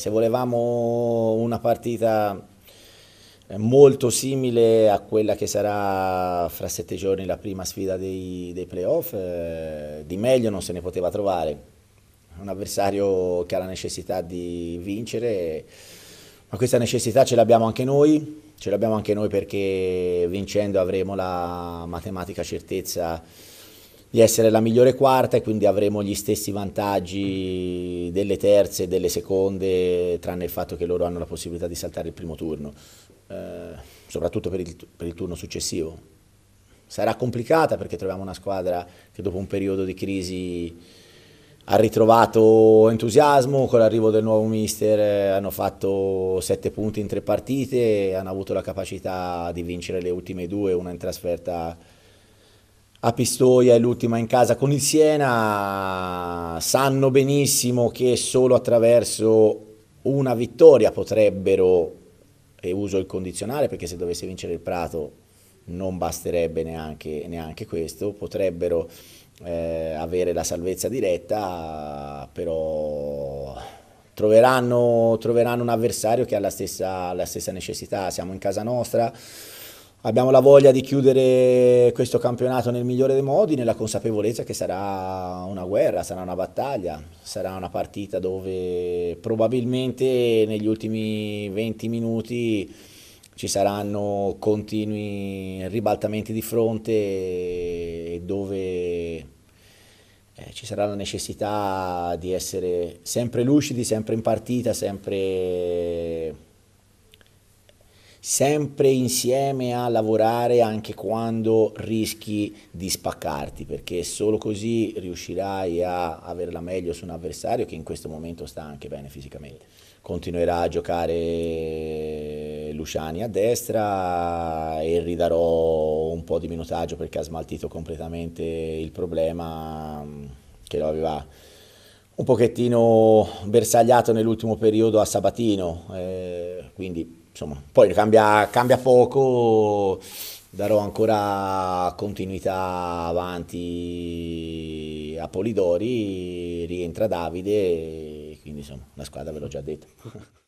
se volevamo una partita molto simile a quella che sarà fra sette giorni la prima sfida dei, dei playoff, eh, di meglio non se ne poteva trovare. Un avversario che ha la necessità di vincere, ma questa necessità ce l'abbiamo anche noi, ce l'abbiamo anche noi perché vincendo avremo la matematica certezza di essere la migliore quarta e quindi avremo gli stessi vantaggi delle terze e delle seconde, tranne il fatto che loro hanno la possibilità di saltare il primo turno, eh, soprattutto per il, per il turno successivo. Sarà complicata perché troviamo una squadra che dopo un periodo di crisi ha ritrovato entusiasmo con l'arrivo del nuovo mister, eh, hanno fatto sette punti in tre partite, hanno avuto la capacità di vincere le ultime due, una in trasferta a Pistoia è l'ultima in casa con il Siena, sanno benissimo che solo attraverso una vittoria potrebbero, e uso il condizionale perché se dovesse vincere il Prato non basterebbe neanche, neanche questo, potrebbero eh, avere la salvezza diretta, però troveranno, troveranno un avversario che ha la stessa, la stessa necessità, siamo in casa nostra Abbiamo la voglia di chiudere questo campionato nel migliore dei modi, nella consapevolezza che sarà una guerra, sarà una battaglia, sarà una partita dove probabilmente negli ultimi 20 minuti ci saranno continui ribaltamenti di fronte dove eh, ci sarà la necessità di essere sempre lucidi, sempre in partita, sempre sempre insieme a lavorare anche quando rischi di spaccarti, perché solo così riuscirai a averla meglio su un avversario che in questo momento sta anche bene fisicamente. Continuerà a giocare Luciani a destra e ridarò un po' di minutaggio perché ha smaltito completamente il problema mm, che lo aveva un pochettino bersagliato nell'ultimo periodo a Sabatino, eh, quindi insomma, poi cambia, cambia poco, darò ancora continuità avanti a Polidori, rientra Davide, quindi insomma la squadra ve l'ho già detto.